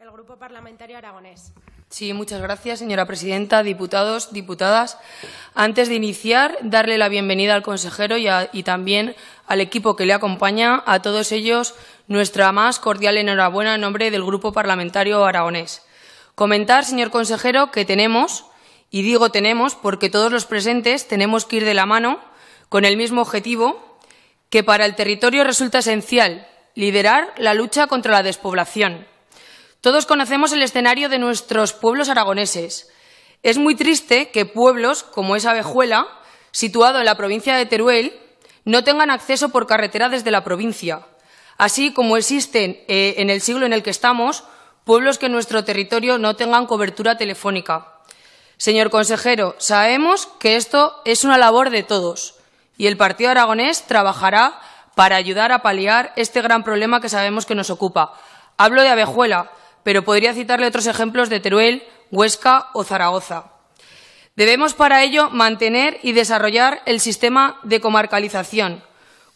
el Grupo Parlamentario Aragonés. Sí, muchas gracias, señora presidenta, diputados, diputadas. Antes de iniciar, darle la bienvenida al consejero y, y también al equipo que le acompaña. A todos ellos, nuestra más cordial enhorabuena en nombre del Grupo Parlamentario Aragonés. Comentar, señor consejero, que tenemos, y digo tenemos porque todos los presentes tenemos que ir de la mano con el mismo objetivo, que para el territorio resulta esencial liderar la lucha contra la despoblación todos conocemos el escenario de nuestros pueblos aragoneses. Es muy triste que pueblos como es Abejuela, situado en la provincia de Teruel, no tengan acceso por carretera desde la provincia, así como existen eh, en el siglo en el que estamos pueblos que en nuestro territorio no tengan cobertura telefónica. Señor consejero, sabemos que esto es una labor de todos y el Partido Aragonés trabajará para ayudar a paliar este gran problema que sabemos que nos ocupa. Hablo de Abejuela, pero podría citarle otros ejemplos de Teruel, Huesca o Zaragoza. Debemos para ello mantener y desarrollar el sistema de comarcalización,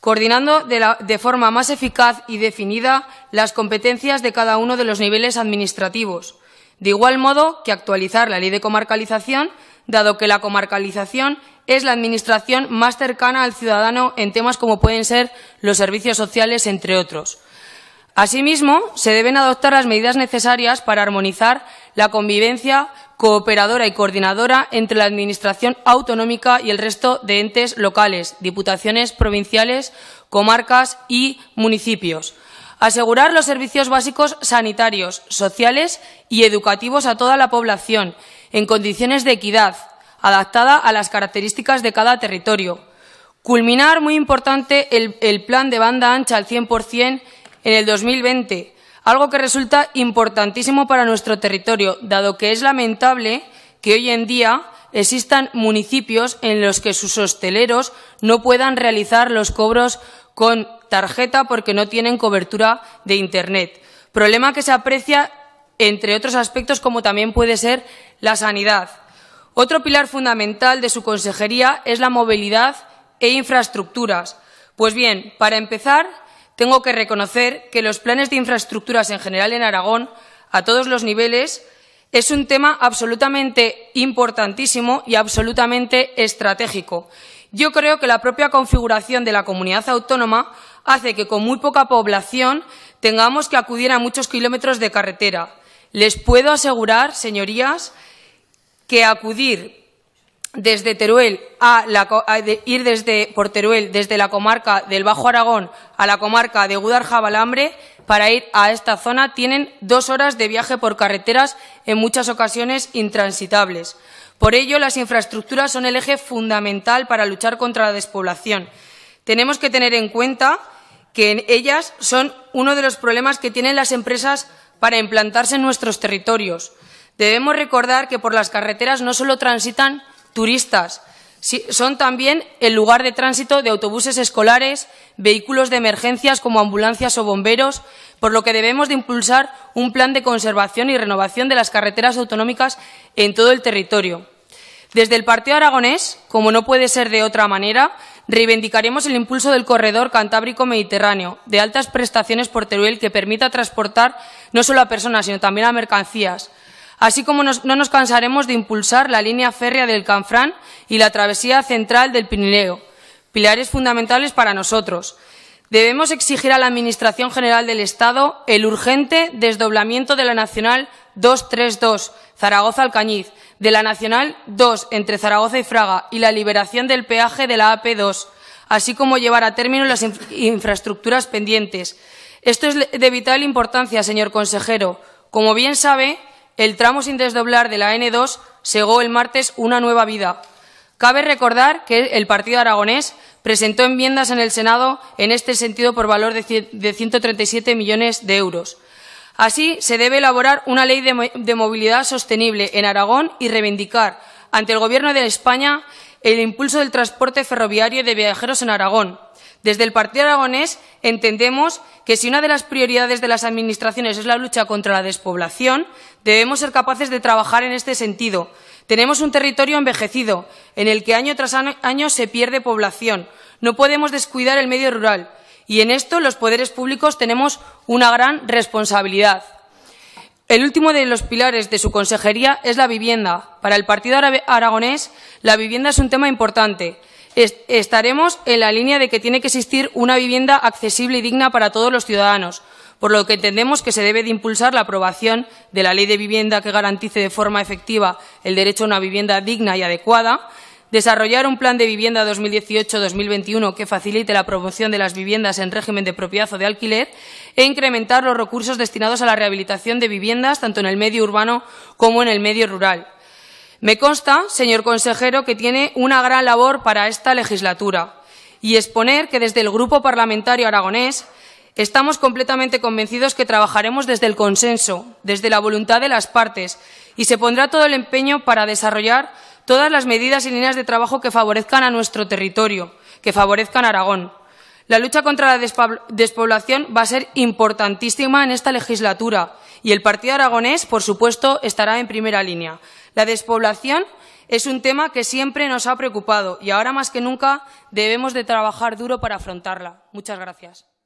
coordinando de, forma más eficaz y definida las competencias de cada uno de los niveles administrativos, de igual modo que actualizar la ley de comarcalización, dado que la comarcalización es la administración más cercana al ciudadano en temas como pueden ser los servicios sociales, entre otros. Asimismo, se deben adoptar las medidas necesarias para armonizar la convivencia cooperadora y coordinadora entre la Administración autonómica y el resto de entes locales, diputaciones provinciales, comarcas y municipios. Asegurar los servicios básicos sanitarios, sociales y educativos a toda la población, en condiciones de equidad, adaptada a las características de cada territorio. Culminar, muy importante, el, plan de banda ancha al 100% en el 2020, algo que resulta importantísimo para nuestro territorio, dado que es lamentable que hoy en día existan municipios en los que sus hosteleros no puedan realizar los cobros con tarjeta porque no tienen cobertura de Internet. Problema que se aprecia, entre otros aspectos, como también puede ser la sanidad. Otro pilar fundamental de su consejería es la movilidad e infraestructuras. Pues bien, para empezar, tengo que reconocer que los planes de infraestructuras en general en Aragón, a todos los niveles, es un tema absolutamente importantísimo y absolutamente estratégico. Yo creo que la propia configuración de la comunidad autónoma hace que con muy poca población tengamos que acudir a muchos kilómetros de carretera. Les puedo asegurar, señorías, que acudir desde Teruel a, ir desde por Teruel desde la comarca del Bajo Aragón a la comarca de Gudarjabalambre para ir a esta zona tienen dos horas de viaje por carreteras en muchas ocasiones intransitables. Por ello, las infraestructuras son el eje fundamental para luchar contra la despoblación. Tenemos que tener en cuenta que en ellas son uno de los problemas que tienen las empresas para implantarse en nuestros territorios. Debemos recordar que por las carreteras no solo transitan turistas. Son también el lugar de tránsito de autobuses escolares, vehículos de emergencias como ambulancias o bomberos, por lo que debemos de impulsar un plan de conservación y renovación de las carreteras autonómicas en todo el territorio. Desde el Partido Aragonés, como no puede ser de otra manera, reivindicaremos el impulso del corredor Cantábrico-Mediterráneo, de altas prestaciones por Teruel que permita transportar no solo a personas, sino también a mercancías, así como no nos cansaremos de impulsar la línea férrea del Canfrán y la travesía central del Pirineo, pilares fundamentales para nosotros. Debemos exigir a la Administración General del Estado el urgente desdoblamiento de la Nacional 232 Zaragoza-Alcañiz, de la Nacional 2 entre Zaragoza y Fraga y la liberación del peaje de la AP2, así como llevar a término las infraestructuras pendientes. Esto es de vital importancia, señor consejero. Como bien sabe, el tramo sin desdoblar de la N2 segó el martes una nueva vida. Cabe recordar que el Partido Aragonés presentó enmiendas en el Senado en este sentido por valor de 137 millones de euros. Así, se debe elaborar una ley de movilidad sostenible en Aragón y reivindicar ante el Gobierno de España el impulso del transporte ferroviario de viajeros en Aragón, desde el Partido Aragonés entendemos que si una de las prioridades de las Administraciones es la lucha contra la despoblación, debemos ser capaces de trabajar en este sentido. Tenemos un territorio envejecido, en el que año tras año se pierde población. No podemos descuidar el medio rural y en esto los poderes públicos tenemos una gran responsabilidad. El último de los pilares de su consejería es la vivienda. Para el Partido Aragonés, la vivienda es un tema importante estaremos en la línea de que tiene que existir una vivienda accesible y digna para todos los ciudadanos, por lo que entendemos que se debe de impulsar la aprobación de la Ley de Vivienda que garantice de forma efectiva el derecho a una vivienda digna y adecuada, desarrollar un plan de vivienda 2018-2021 que facilite la promoción de las viviendas en régimen de propiedad o de alquiler e incrementar los recursos destinados a la rehabilitación de viviendas tanto en el medio urbano como en el medio rural. Me consta, señor consejero, que tiene una gran labor para esta legislatura y exponer que desde el Grupo Parlamentario Aragonés estamos completamente convencidos que trabajaremos desde el consenso, desde la voluntad de las partes y se pondrá todo el empeño para desarrollar todas las medidas y líneas de trabajo que favorezcan a nuestro territorio, que favorezcan a Aragón. La lucha contra la despoblación va a ser importantísima en esta legislatura y el Partido Aragonés, por supuesto, estará en primera línea. La despoblación es un tema que siempre nos ha preocupado y ahora más que nunca debemos de trabajar duro para afrontarla. Muchas gracias.